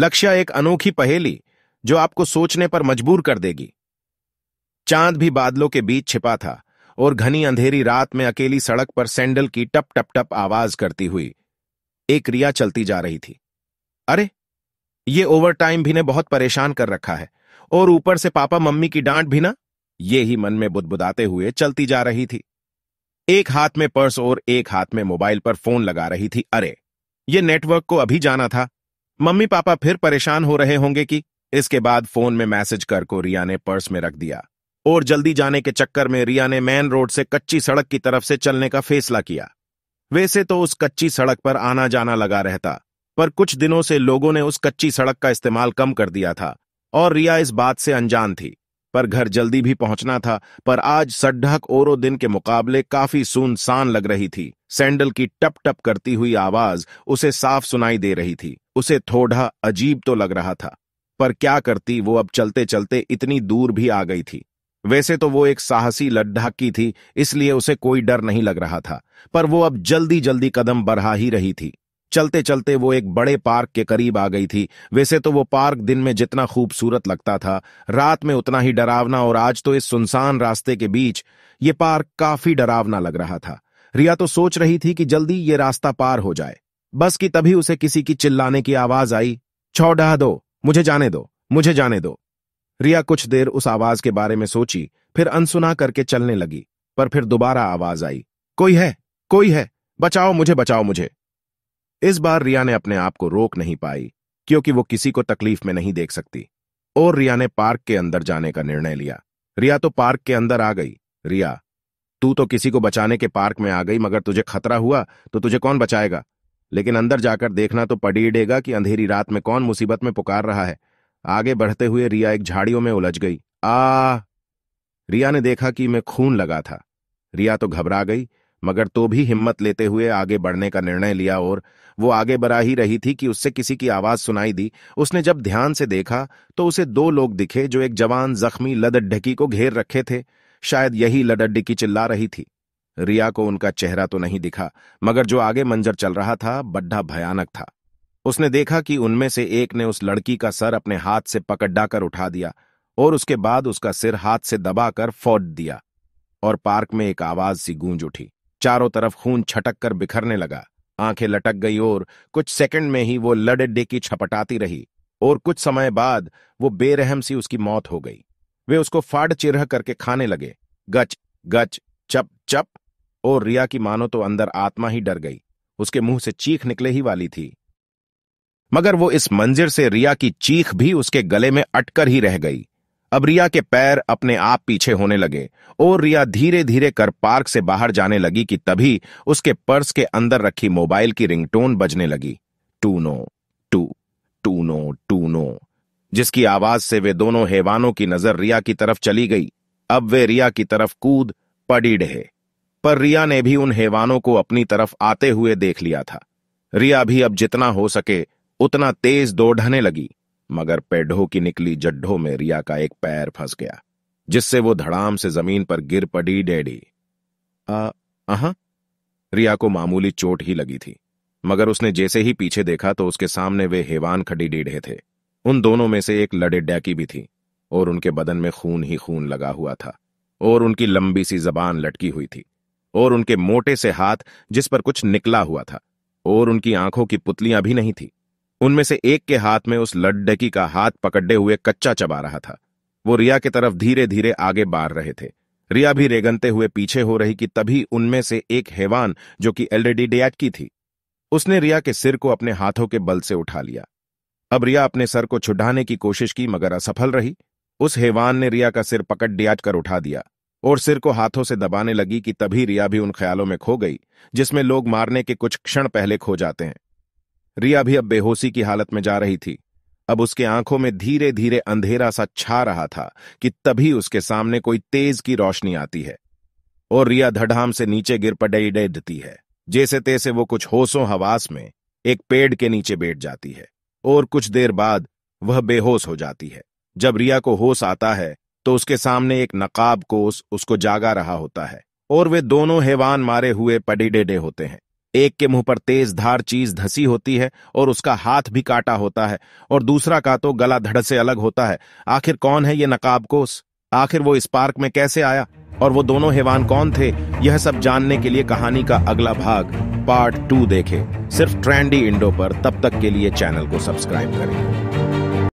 लक्ष्य एक अनोखी पहेली जो आपको सोचने पर मजबूर कर देगी चांद भी बादलों के बीच छिपा था और घनी अंधेरी रात में अकेली सड़क पर सैंडल की टप टप टप आवाज करती हुई एक रिया चलती जा रही थी अरे ये ओवर टाइम भी ने बहुत परेशान कर रखा है और ऊपर से पापा मम्मी की डांट भी ना ये ही मन में बुदबुदाते हुए चलती जा रही थी एक हाथ में पर्स और एक हाथ में मोबाइल पर फोन लगा रही थी अरे ये नेटवर्क को अभी जाना था मम्मी पापा फिर परेशान हो रहे होंगे कि इसके बाद फोन में मैसेज कर को रिया ने पर्स में रख दिया और जल्दी जाने के चक्कर में रिया ने मेन रोड से कच्ची सड़क की तरफ से चलने का फैसला किया वैसे तो उस कच्ची सड़क पर आना जाना लगा रहता पर कुछ दिनों से लोगों ने उस कच्ची सड़क का इस्तेमाल कम कर दिया था और रिया इस बात से अनजान थी पर घर जल्दी भी पहुंचना था पर आज सड्ढक ओरो दिन के मुकाबले काफी सुनसान लग रही थी सैंडल की टप टप करती हुई आवाज उसे साफ सुनाई दे रही थी उसे थोड़ा अजीब तो लग रहा था पर क्या करती वो अब चलते चलते इतनी दूर भी आ गई थी वैसे तो वो एक साहसी लड्ढा की थी इसलिए उसे कोई डर नहीं लग रहा था पर वो अब जल्दी जल्दी कदम बढ़ा ही रही थी चलते चलते वो एक बड़े पार्क के करीब आ गई थी वैसे तो वो पार्क दिन में जितना खूबसूरत लगता था रात में उतना ही डरावना और आज तो इस सुनसान रास्ते के बीच ये पार्क काफी डरावना लग रहा था रिया तो सोच रही थी कि जल्दी ये रास्ता पार हो जाए बस कि तभी उसे किसी की चिल्लाने की आवाज आई छौडा दो मुझे जाने दो मुझे जाने दो रिया कुछ देर उस आवाज के बारे में सोची फिर अनसुना करके चलने लगी पर फिर दोबारा आवाज आई कोई है कोई है बचाओ मुझे बचाओ मुझे इस बार रिया ने अपने आप को रोक नहीं पाई क्योंकि वो किसी को तकलीफ में नहीं देख सकती और रिया ने पार्क के अंदर जाने का निर्णय लिया रिया तो पार्क के अंदर आ गई रिया तू तो किसी को बचाने के पार्क में आ गई मगर तुझे खतरा हुआ तो तुझे कौन बचाएगा लेकिन अंदर जाकर देखना तो पड़ीडेगा कि अंधेरी रात में कौन मुसीबत में पुकार रहा है आगे बढ़ते हुए रिया एक झाड़ियों में उलझ गई आ रिया ने देखा कि मैं खून लगा था रिया तो घबरा गई मगर तो भी हिम्मत लेते हुए आगे बढ़ने का निर्णय लिया और वो आगे बढ़ा ही रही थी कि उससे किसी की आवाज सुनाई दी उसने जब ध्यान से देखा तो उसे दो लोग दिखे जो एक जवान जख्मी लदड्ढकी को घेर रखे थे शायद यही लडड्ढकी चिल्ला रही थी रिया को उनका चेहरा तो नहीं दिखा मगर जो आगे मंजर चल रहा था बड्ढा भयानक था उसने देखा कि उनमें से एक ने उस लड़की का सर अपने हाथ से पकड़ा कर उठा दिया और उसके बाद उसका सिर हाथ से दबाकर फोड़ दिया और पार्क में एक आवाज सी गूंज उठी चारों तरफ खून छटक कर बिखरने लगा आंखें लटक गई और कुछ सेकंड में ही वो लड़ेडे की छपटाती रही और कुछ समय बाद वो बेरहम सी उसकी मौत हो गई वे उसको फाड़ चिरह करके खाने लगे गच गच चप चप और रिया की मानो तो अंदर आत्मा ही डर गई उसके मुंह से चीख निकले ही वाली थी मगर वो इस मंजिर से रिया की चीख भी उसके गले में अटकर ही रह गई अब रिया के पैर अपने आप पीछे होने लगे और रिया धीरे धीरे कर पार्क से बाहर जाने लगी कि तभी उसके पर्स के अंदर रखी मोबाइल की रिंगटोन बजने लगी टू नो टू टू नो टू नो जिसकी आवाज से वे दोनों हैवानों की नजर रिया की तरफ चली गई अब वे रिया की तरफ कूद पड़ी डे पर रिया ने भी उन हैवानों को अपनी तरफ आते हुए देख लिया था रिया भी अब जितना हो सके उतना तेज दौड़ने लगी मगर पेढ़ों की निकली जड्ढों में रिया का एक पैर फंस गया जिससे वो धड़ाम से जमीन पर गिर पड़ी डेडी आहा रिया को मामूली चोट ही लगी थी मगर उसने जैसे ही पीछे देखा तो उसके सामने वे हेवान खड़ी डेढ़े थे उन दोनों में से एक लड़े डैकी भी थी और उनके बदन में खून ही खून लगा हुआ था और उनकी लंबी सी जबान लटकी हुई थी और उनके मोटे से हाथ जिस पर कुछ निकला हुआ था और उनकी आंखों की पुतलियां भी नहीं थी उनमें से एक के हाथ में उस लड्डकी का हाथ पकड़े हुए कच्चा चबा रहा था वो रिया की तरफ धीरे धीरे आगे बार रहे थे रिया भी रेगनते हुए पीछे हो रही कि तभी उनमें से एक हैवान जो कि एलरेडी डेट की थी उसने रिया के सिर को अपने हाथों के बल से उठा लिया अब रिया अपने सर को छुड़ाने की कोशिश की मगर असफल रही उस हैवान ने रिया का सिर पकड़ डियाज कर उठा दिया और सिर को हाथों से दबाने लगी कि तभी रिया भी उन ख्यालों में खो गई जिसमें लोग मारने के कुछ क्षण पहले खो जाते हैं रिया भी अब बेहोशी की हालत में जा रही थी अब उसके आंखों में धीरे धीरे अंधेरा सा छा रहा था कि तभी उसके सामने कोई तेज की रोशनी आती है और रिया धड़ाम से नीचे गिर पडई डेडती है जैसे तैसे वो कुछ होशों हवास में एक पेड़ के नीचे बैठ जाती है और कुछ देर बाद वह बेहोश हो जाती है जब रिया को होश आता है तो उसके सामने एक नकाब कोस उसको जागा रहा होता है और वे दोनों हैवान मारे हुए पडिडेडे होते हैं एक के मुंह पर तेज धार चीज धसी होती है और उसका हाथ भी काटा होता है और दूसरा का तो गला धड़ से अलग होता है आखिर कौन है ये नकाब कोस आखिर वो इस पार्क में कैसे आया और वो दोनों हेवान कौन थे यह सब जानने के लिए कहानी का अगला भाग पार्ट टू देखें सिर्फ ट्रेंडी इंडो पर तब तक के लिए चैनल को सब्सक्राइब करें